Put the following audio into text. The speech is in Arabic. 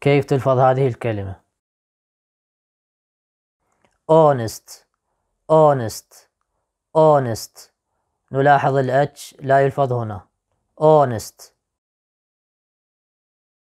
كيف تلفظ هذه الكلمة honest honest honest نلاحظ الاتش لا يلفظ هنا honest